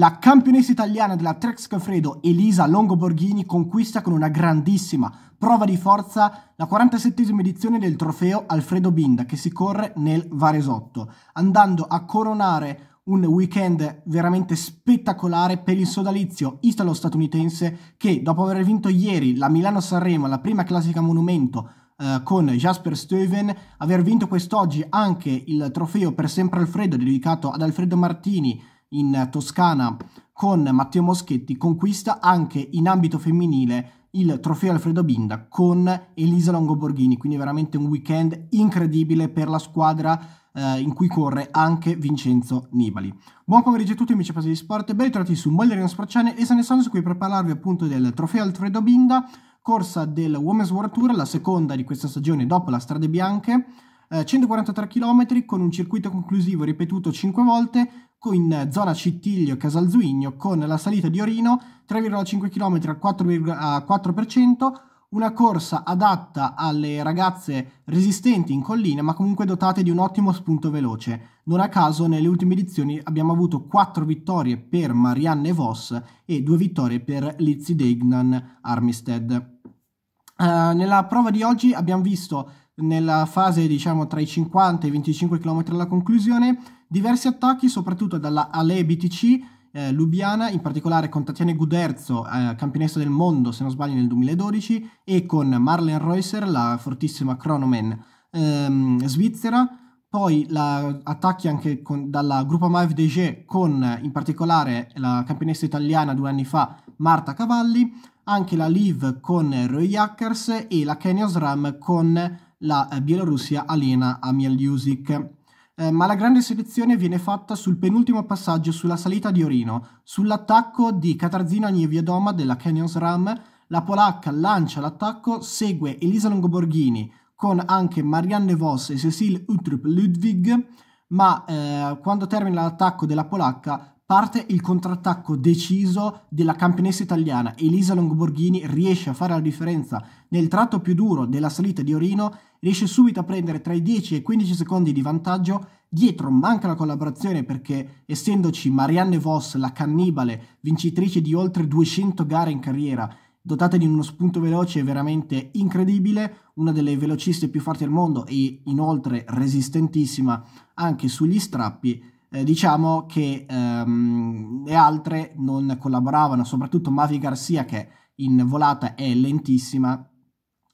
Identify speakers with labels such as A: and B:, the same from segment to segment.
A: La campionessa italiana della Trex Canfredo Elisa Longoborghini conquista con una grandissima prova di forza la 47esima edizione del trofeo Alfredo Binda che si corre nel Varesotto, andando a coronare un weekend veramente spettacolare per il sodalizio italo-statunitense che dopo aver vinto ieri la Milano-Sanremo, la prima classica monumento eh, con Jasper Steuven, aver vinto quest'oggi anche il trofeo per sempre Alfredo dedicato ad Alfredo Martini in Toscana con Matteo Moschetti conquista anche in ambito femminile il trofeo Alfredo Binda con Elisa Longoborghini, quindi veramente un weekend incredibile per la squadra eh, in cui corre anche Vincenzo Nibali. Buon pomeriggio a tutti amici appassionati di sport, ben ritrovati su Mollerino Spracciane e se Sons qui per parlarvi appunto del trofeo Alfredo Binda, corsa del Women's World Tour, la seconda di questa stagione dopo la Strade Bianche, 143 eh, km con un circuito conclusivo ripetuto 5 volte in zona Cittiglio Casalzuigno con la salita di Orino 3,5 km al 4, una corsa adatta alle ragazze resistenti in collina ma comunque dotate di un ottimo spunto veloce. Non a caso nelle ultime edizioni abbiamo avuto 4 vittorie per Marianne Voss e 2 vittorie per Lizzie Degnan Armistead. Uh, nella prova di oggi abbiamo visto nella fase diciamo tra i 50 e i 25 km alla conclusione, diversi attacchi soprattutto dalla Ale BTC eh, Lubiana, in particolare con Tatiana Guderzo, eh, campionessa del mondo se non sbaglio nel 2012, e con Marlene Reusser, la fortissima cronoman ehm, svizzera. Poi la, attacchi anche con, dalla Gruppa Mave DG con in particolare la campionessa italiana due anni fa Marta Cavalli, anche la Liv con Roy Hackers e la Kenya SRAM con la eh, Bielorussia aliena a Mieliusik. Eh, ma la grande selezione viene fatta sul penultimo passaggio sulla salita di Orino, sull'attacco di Katarzyna Niewiadoma della Canyons Ram, la polacca lancia l'attacco, segue Elisa Longoborghini con anche Marianne Voss e Cecil Utrup Ludwig, ma eh, quando termina l'attacco della polacca parte il contrattacco deciso della campionessa italiana. Elisa Longborghini riesce a fare la differenza nel tratto più duro della salita di Orino, riesce subito a prendere tra i 10 e i 15 secondi di vantaggio. Dietro manca la collaborazione perché, essendoci Marianne Voss, la cannibale, vincitrice di oltre 200 gare in carriera, dotata di uno spunto veloce veramente incredibile, una delle velociste più forti al mondo e inoltre resistentissima anche sugli strappi, eh, diciamo che eh, ehm, le altre non collaboravano, soprattutto Mavi Garcia che in volata è lentissima,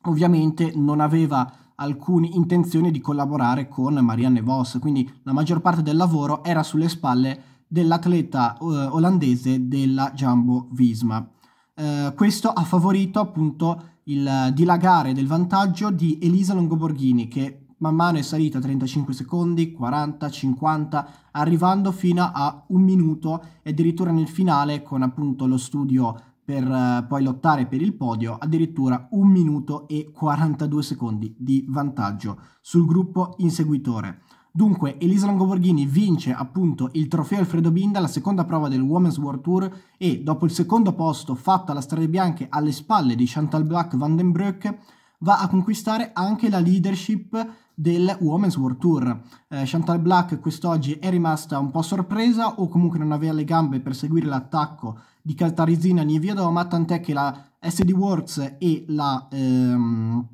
A: ovviamente non aveva alcune intenzioni di collaborare con Marianne Vos, quindi la maggior parte del lavoro era sulle spalle dell'atleta eh, olandese della Jumbo Visma. Eh, questo ha favorito appunto il dilagare del vantaggio di Elisa Longoborghini che Man mano è salita 35 secondi, 40, 50, arrivando fino a un minuto e addirittura nel finale con appunto lo studio per eh, poi lottare per il podio, addirittura un minuto e 42 secondi di vantaggio sul gruppo inseguitore. Dunque, Elisa Longoborghini vince appunto il trofeo Alfredo Binda, la seconda prova del Women's World Tour e dopo il secondo posto fatto alla Strade Bianche alle spalle di Chantal Black Vandenbroek, va a conquistare anche la leadership del Women's World Tour. Eh, Chantal Black quest'oggi è rimasta un po' sorpresa o comunque non aveva le gambe per seguire l'attacco di Caltarisina Nieviadoma, tant'è che la SD Worlds e la, ehm,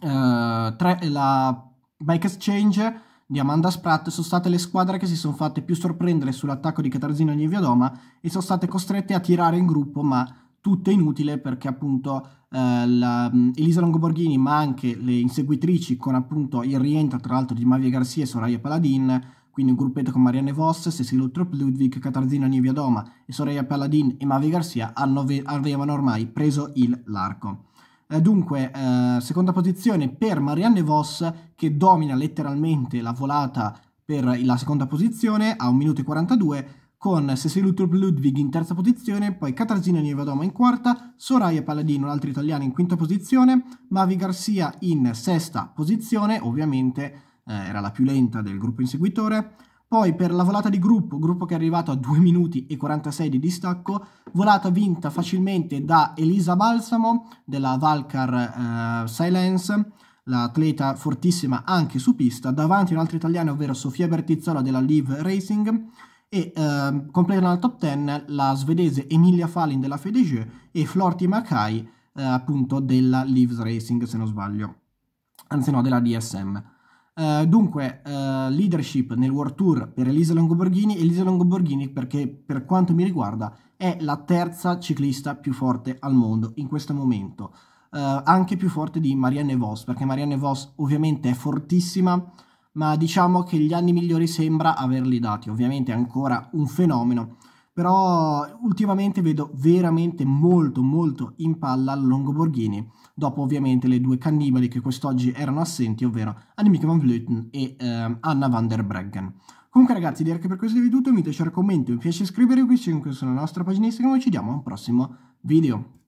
A: eh, tre, la Bike Exchange di Amanda Spratt sono state le squadre che si sono fatte più sorprendere sull'attacco di Catarzino Nieviadoma e sono state costrette a tirare in gruppo, ma tutte inutile perché appunto eh, la, Elisa Longoborghini, ma anche le inseguitrici con appunto il rientro tra l'altro di Mavia Garcia e Soraya Paladin, quindi un gruppetto con Marianne Voss, Cecilia Utrop Ludwig, Catarzino, Nivia Doma e Soraya Paladin e Mavia Garcia hanno, avevano ormai preso il larco. Eh, dunque, eh, seconda posizione per Marianne Voss che domina letteralmente la volata per la seconda posizione a 1 minuto e 42 con Cecilu Turp Ludwig in terza posizione, poi Katarzyna Nievadoma in quarta, Soraya Palladino, l'altra italiano, in quinta posizione, Mavi Garcia in sesta posizione, ovviamente eh, era la più lenta del gruppo inseguitore, poi per la volata di gruppo, gruppo che è arrivato a 2 minuti e 46 di distacco, volata vinta facilmente da Elisa Balsamo della Valkar eh, Silence, l'atleta fortissima anche su pista, davanti un altro italiano, ovvero Sofia Bertizzola della Live Racing, e eh, completano la top 10 la svedese Emilia Fallin della FDG e Florti Makai eh, appunto della Leaves Racing se non sbaglio, anzi no della DSM. Eh, dunque, eh, leadership nel World Tour per Elisa Longoborghini. Elisa Longoborghini, perché per quanto mi riguarda, è la terza ciclista più forte al mondo in questo momento. Eh, anche più forte di Marianne Vos, perché Marianne Vos ovviamente è fortissima, ma diciamo che gli anni migliori sembra averli dati, ovviamente è ancora un fenomeno, però ultimamente vedo veramente molto molto in palla Longoborghini, dopo ovviamente le due cannibali che quest'oggi erano assenti, ovvero Annemiek van Vleuten e eh, Anna van der Breggen. Comunque ragazzi direi che per questo video è tutto, mi piace il commento, mi piace iscrivervi qui, 5 sulla nostra pagina Instagram e ci vediamo al prossimo video.